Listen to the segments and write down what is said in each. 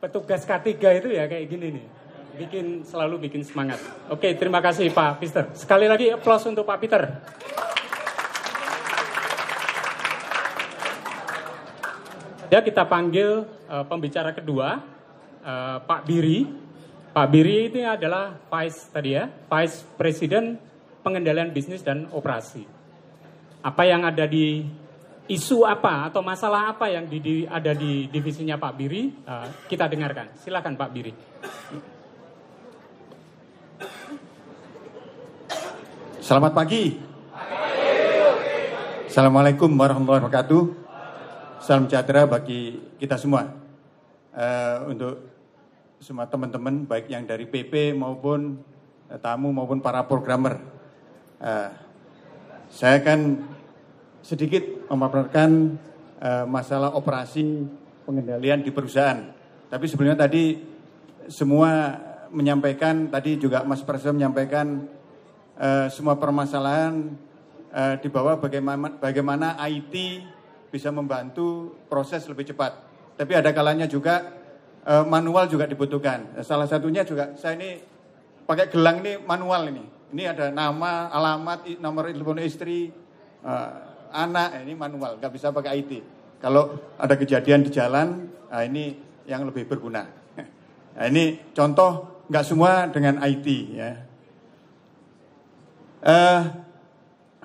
petugas K3 itu ya kayak gini nih. Bikin selalu bikin semangat. Oke, terima kasih Pak Peter. Sekali lagi aplaus untuk Pak Peter. Ya, kita panggil uh, pembicara kedua, uh, Pak Biri. Pak Biri itu adalah Vice tadi ya, Vice President Pengendalian Bisnis dan Operasi. Apa yang ada di isu apa atau masalah apa yang di, di, ada di divisinya Pak Biri, uh, kita dengarkan. Silakan Pak Biri. Selamat pagi. Assalamualaikum warahmatullahi wabarakatuh. Salam sejahtera bagi kita semua. Uh, untuk semua teman-teman, baik yang dari PP maupun uh, tamu maupun para programmer. Uh, saya kan sedikit memaparkan uh, masalah operasi pengendalian di perusahaan. Tapi sebelumnya tadi semua menyampaikan, tadi juga Mas Presiden menyampaikan uh, semua permasalahan uh, di bawah bagaimana, bagaimana IT bisa membantu proses lebih cepat. Tapi ada kalanya juga uh, manual juga dibutuhkan. Salah satunya juga saya ini pakai gelang ini manual ini. Ini ada nama, alamat, nomor telepon istri, anak eh, ini manual, nggak bisa pakai IT. Kalau ada kejadian di jalan, nah ini yang lebih berguna. Nah, ini contoh nggak semua dengan IT ya. Uh, eh,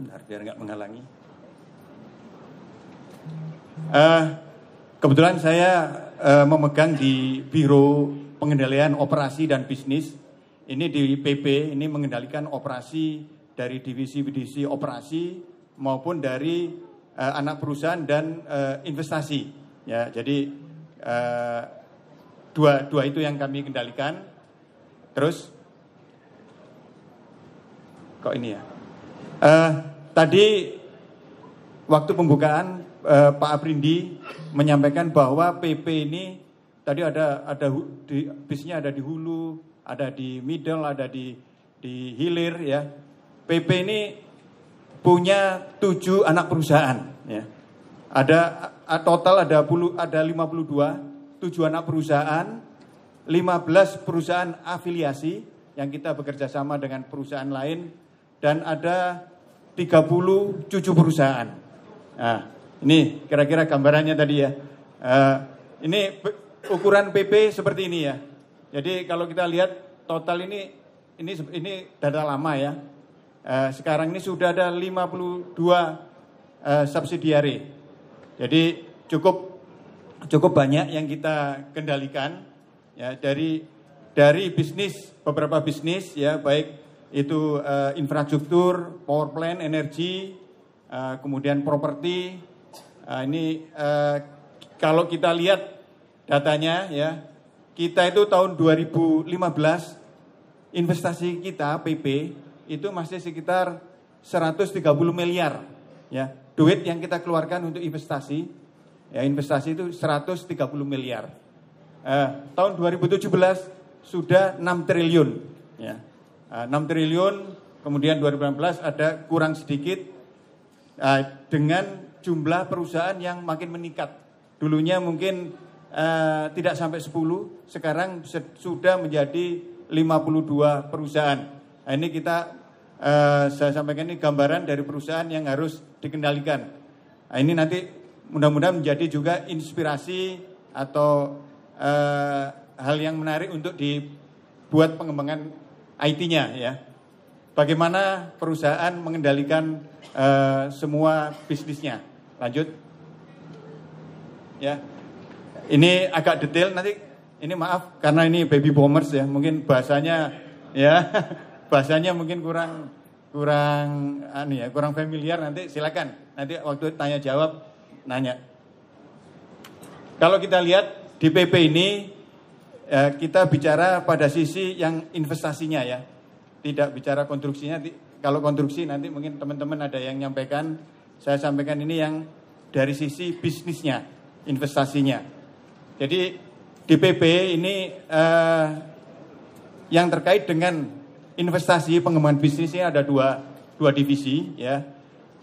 benar biar nggak menghalangi. Uh, kebetulan saya uh, memegang di Biro Pengendalian Operasi dan Bisnis. Ini di PP ini mengendalikan operasi dari divisi-divisi operasi maupun dari uh, anak perusahaan dan uh, investasi. Ya, jadi uh, dua dua itu yang kami kendalikan. Terus kok ini ya? Uh, tadi waktu pembukaan uh, Pak Aprindi menyampaikan bahwa PP ini tadi ada ada di, bisnya ada di hulu, ada di middle, ada di di hilir ya. PP ini punya tujuh anak perusahaan. Ya. Ada total ada puluh, ada 52 tujuh anak perusahaan, 15 perusahaan afiliasi yang kita bekerja sama dengan perusahaan lain dan ada 30 cucu perusahaan. Nah, ini kira-kira gambarannya tadi ya. Uh, ini ukuran PP seperti ini ya. Jadi kalau kita lihat total ini ini ini data lama ya. Eh, sekarang ini sudah ada 52 eh, subsidiary. Jadi cukup cukup banyak yang kita kendalikan ya dari dari bisnis beberapa bisnis ya baik itu eh, infrastruktur, power plant, energi, eh, kemudian properti. Eh, ini eh, kalau kita lihat datanya ya kita itu tahun 2015 investasi kita PP itu masih sekitar 130 miliar ya duit yang kita keluarkan untuk investasi ya investasi itu 130 miliar eh, tahun 2017 sudah 6 triliun ya eh, 6 triliun kemudian 2018 ada kurang sedikit eh, dengan jumlah perusahaan yang makin meningkat dulunya mungkin eh, tidak sampai 10 sekarang sudah menjadi 52 perusahaan Nah, ini kita eh, saya sampaikan ini gambaran dari perusahaan yang harus dikendalikan. Nah, ini nanti mudah-mudahan menjadi juga inspirasi atau eh, hal yang menarik untuk dibuat pengembangan IT-nya ya. Bagaimana perusahaan mengendalikan eh, semua bisnisnya? Lanjut. Ya. Ini agak detail nanti ini maaf karena ini baby boomers ya, mungkin bahasanya ya bahasanya mungkin kurang kurang anu ya, kurang familiar nanti silakan. Nanti waktu tanya jawab nanya. Kalau kita lihat di PP ini ya, kita bicara pada sisi yang investasinya ya. Tidak bicara konstruksinya. Kalau konstruksi nanti mungkin teman-teman ada yang nyampaikan, saya sampaikan ini yang dari sisi bisnisnya, investasinya. Jadi di PP ini eh, yang terkait dengan investasi pengembangan bisnisnya ada dua dua divisi ya.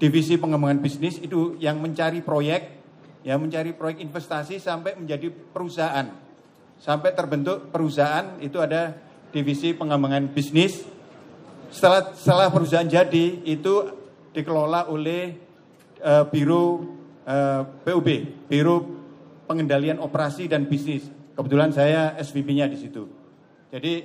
Divisi pengembangan bisnis itu yang mencari proyek ya mencari proyek investasi sampai menjadi perusahaan. Sampai terbentuk perusahaan itu ada divisi pengembangan bisnis. Setelah setelah perusahaan jadi itu dikelola oleh uh, biro uh, eh, PUB, Biro Pengendalian Operasi dan Bisnis. Kebetulan saya SVP-nya di situ. Jadi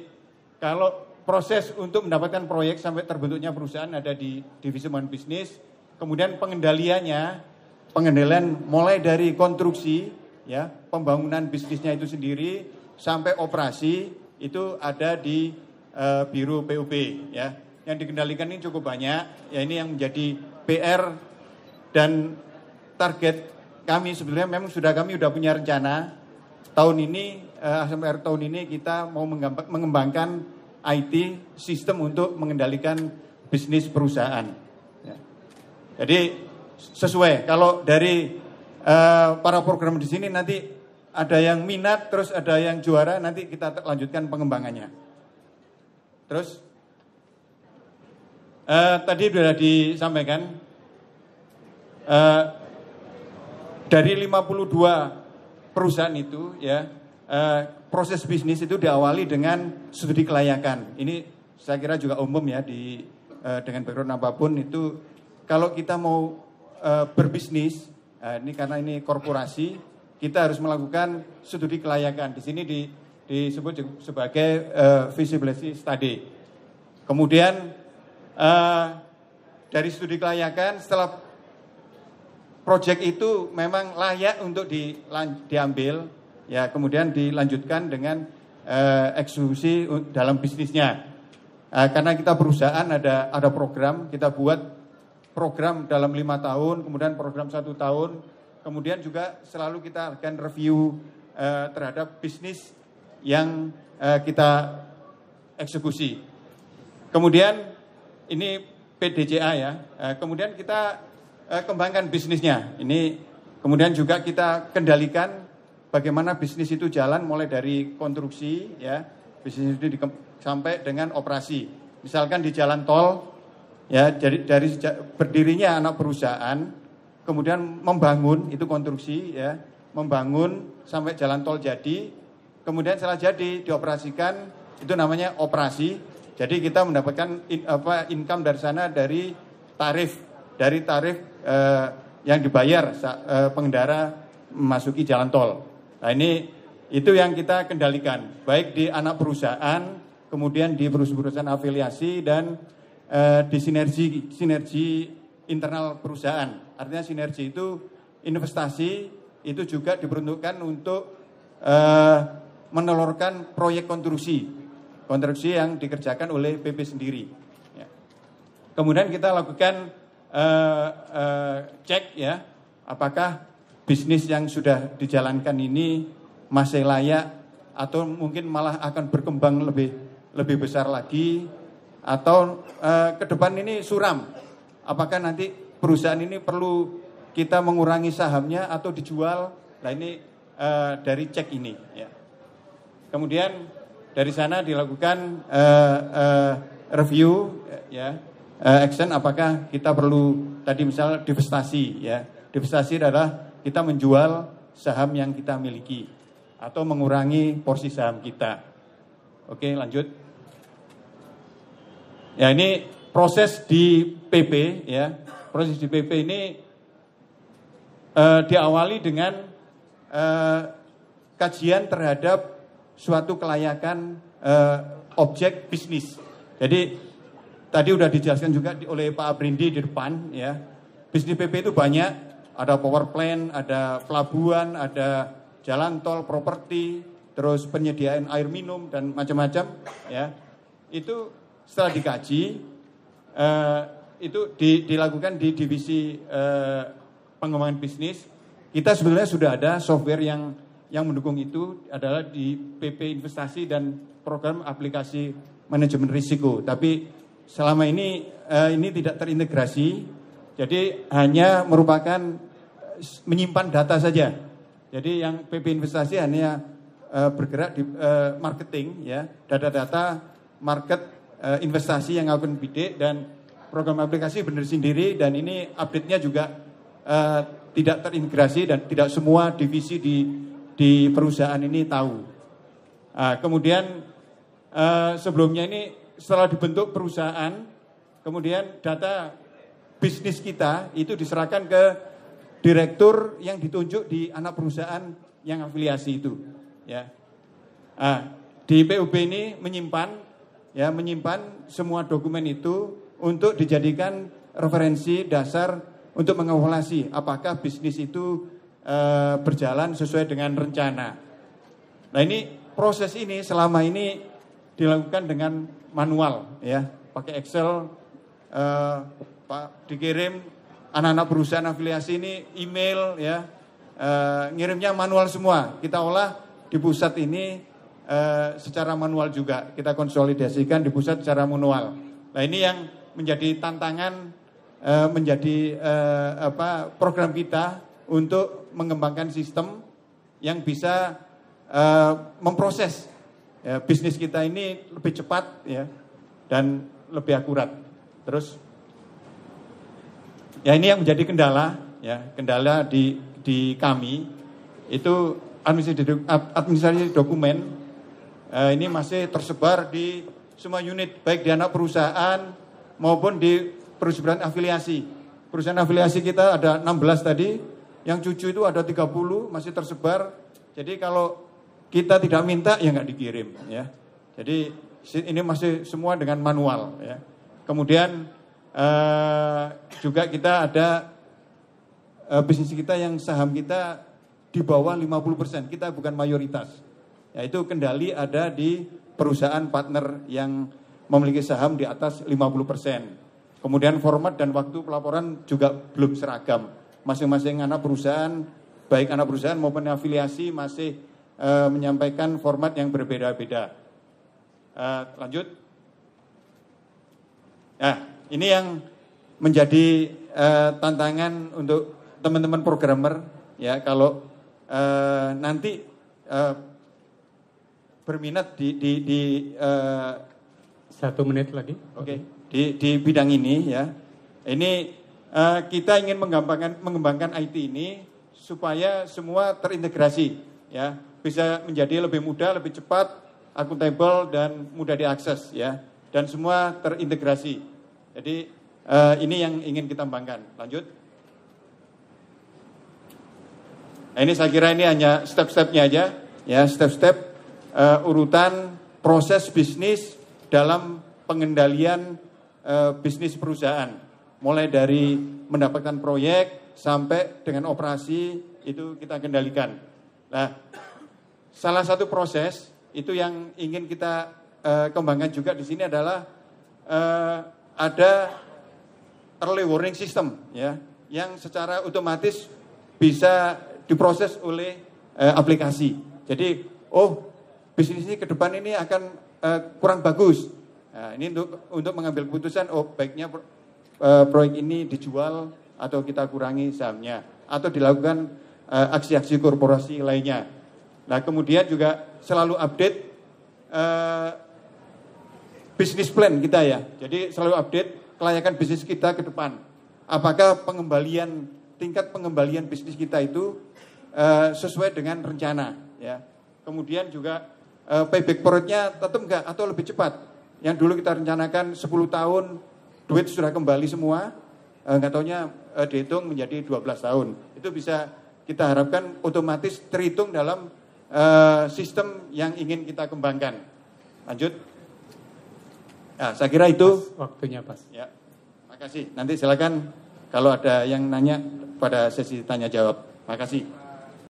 kalau proses untuk mendapatkan proyek sampai terbentuknya perusahaan ada di divisi human bisnis, Kemudian pengendaliannya, pengendalian mulai dari konstruksi, ya, pembangunan bisnisnya itu sendiri sampai operasi itu ada di uh, biro PUB, ya. Yang dikendalikan ini cukup banyak. Ya ini yang menjadi PR dan target kami sebenarnya memang sudah kami sudah punya rencana tahun ini uh, tahun ini kita mau mengembangkan IT sistem untuk mengendalikan bisnis perusahaan. Ya. Jadi sesuai. Kalau dari uh, para program di sini nanti ada yang minat, terus ada yang juara, nanti kita lanjutkan pengembangannya. Terus uh, tadi sudah disampaikan uh, dari 52 perusahaan itu ya eh, proses bisnis itu diawali dengan studi kelayakan. Ini saya kira juga umum ya di eh, dengan background apapun itu kalau kita mau eh, berbisnis eh, ini karena ini korporasi kita harus melakukan studi kelayakan. Di sini di, disebut sebagai eh, feasibility study. Kemudian eh, dari studi kelayakan setelah proyek itu memang layak untuk di, diambil ya kemudian dilanjutkan dengan uh, eksekusi dalam bisnisnya. uh, karena kita perusahaan ada ada program kita buat program dalam lima tahun, kemudian program satu tahun, kemudian juga selalu kita akan review uh, terhadap bisnis yang uh, kita eksekusi. Kemudian ini PDCA ya. uh, kemudian kita uh, kembangkan bisnisnya. Ini kemudian juga kita kendalikan bagaimana bisnis itu jalan mulai dari konstruksi ya, bisnis itu di, sampai dengan operasi. Misalkan di jalan tol ya dari dari berdirinya anak perusahaan kemudian membangun itu konstruksi ya, membangun sampai jalan tol jadi, kemudian setelah jadi dioperasikan itu namanya operasi. Jadi kita mendapatkan in, apa income dari sana dari tarif dari tarif eh, yang dibayar eh, pengendara memasuki jalan tol. Nah ini itu yang kita kendalikan, baik di anak perusahaan, kemudian di perusahaan-perusahaan afiliasi dan eh, di sinergi sinergi internal perusahaan. Artinya sinergi itu investasi itu juga diperuntukkan untuk eh, menelurkan proyek konstruksi, konstruksi yang dikerjakan oleh PP sendiri. Ya. Kemudian kita lakukan eh, eh, cek ya, apakah bisnis yang sudah dijalankan ini masih layak atau mungkin malah akan berkembang lebih lebih besar lagi atau eh, ke depan ini suram apakah nanti perusahaan ini perlu kita mengurangi sahamnya atau dijual nah ini eh, dari cek ini ya kemudian dari sana dilakukan eh, eh, review ya eh, action apakah kita perlu tadi misal divestasi ya divestasi adalah kita menjual saham yang kita miliki atau mengurangi porsi saham kita. Oke, lanjut. Ya, ini proses di PP ya. Proses di PP ini eh, diawali dengan eh, kajian terhadap suatu kelayakan eh, objek bisnis. Jadi tadi sudah dijelaskan juga oleh Pak Abrindi di depan ya. Bisnis PP itu banyak ada power plant, ada pelabuhan, ada jalan tol, properti, terus penyediaan air minum dan macam-macam, ya itu setelah dikaji eh, itu di, dilakukan di divisi eh, pengembangan bisnis. Kita sebenarnya sudah ada software yang yang mendukung itu adalah di PP investasi dan program aplikasi manajemen risiko. Tapi selama ini eh, ini tidak terintegrasi, jadi hanya merupakan menyimpan data saja. Jadi yang PP investasi hanya uh, bergerak di uh, marketing ya, data-data market uh, investasi yang akan bidik dan program aplikasi benar sendiri dan ini update-nya juga uh, tidak terintegrasi dan tidak semua divisi di di perusahaan ini tahu. Uh, kemudian uh, sebelumnya ini setelah dibentuk perusahaan, kemudian data bisnis kita itu diserahkan ke direktur yang ditunjuk di anak perusahaan yang afiliasi itu ya nah, di PUB ini menyimpan ya menyimpan semua dokumen itu untuk dijadikan referensi dasar untuk mengevaluasi apakah bisnis itu e, berjalan sesuai dengan rencana. Nah ini proses ini selama ini dilakukan dengan manual ya pakai Excel e, pak dikirim anak-anak perusahaan afiliasi ini email ya uh, ngirimnya manual semua. Kita olah di pusat ini uh, secara manual juga. Kita konsolidasikan di pusat secara manual. Nah ini yang menjadi tantangan uh, menjadi apa program kita untuk mengembangkan sistem yang bisa memproses ya, bisnis kita ini lebih cepat ya dan lebih akurat. Terus Ya ini yang menjadi kendala, ya kendala di di kami itu administrasi, administrasi dokumen eh, ini masih tersebar di semua unit baik di anak perusahaan maupun di perusahaan afiliasi. Perusahaan afiliasi kita ada 16 tadi, yang cucu itu ada 30 masih tersebar. Jadi kalau kita tidak minta ya nggak dikirim ya. Jadi ini masih semua dengan manual ya. Kemudian Uh, juga kita ada uh, bisnis kita yang saham kita di bawah 50%. persen Kita bukan mayoritas. Ya, itu kendali ada di perusahaan partner yang memiliki saham di atas 50%. persen. Kemudian format dan waktu pelaporan juga belum seragam. Masing-masing anak perusahaan, baik anak perusahaan maupun afiliasi masih e, menyampaikan format yang berbeda-beda. lanjut. Nah, ini yang menjadi uh, tantangan untuk teman-teman programmer ya kalau uh, nanti uh, berminat di di, di uh, satu menit lagi. Oke. Okay. Di di bidang ini ya. Ini uh, kita ingin mengembangkan mengembangkan IT ini supaya semua terintegrasi ya, bisa menjadi lebih mudah, lebih cepat, akuntabel dan mudah diakses ya dan semua terintegrasi. Jadi uh, ini yang ingin kita kembangkan. Lanjut. Nah, ini saya kira ini hanya step-stepnya aja, ya step-step uh, urutan proses bisnis dalam pengendalian uh, bisnis perusahaan, mulai dari mendapatkan proyek sampai dengan operasi itu kita kendalikan. Nah, salah satu proses itu yang ingin kita uh, kembangkan juga di sini adalah uh, ada early warning system ya yang secara otomatis bisa diproses oleh eh, aplikasi. Jadi, oh bisnis ini ke depan ini akan eh, kurang bagus. Nah, ini untuk untuk mengambil keputusan oh baiknya eh, proyek ini dijual atau kita kurangi sahamnya atau dilakukan eh, aksi-aksi korporasi lainnya. Nah, kemudian juga selalu update eh, bisnis plan kita ya. Jadi selalu update kelayakan bisnis kita ke depan. Apakah pengembalian tingkat pengembalian bisnis kita itu uh, sesuai dengan rencana ya. Kemudian juga uh, payback periodnya tetap enggak atau lebih cepat. Yang dulu kita rencanakan 10 tahun duit sudah kembali semua, enggak eh, uh, taunya uh, dihitung menjadi 12 tahun. Itu bisa kita harapkan otomatis terhitung dalam uh, sistem yang ingin kita kembangkan. Lanjut. Nah, saya kira itu pas, waktunya pas. Ya. Makasih. Nanti silakan kalau ada yang nanya pada sesi tanya jawab. Makasih.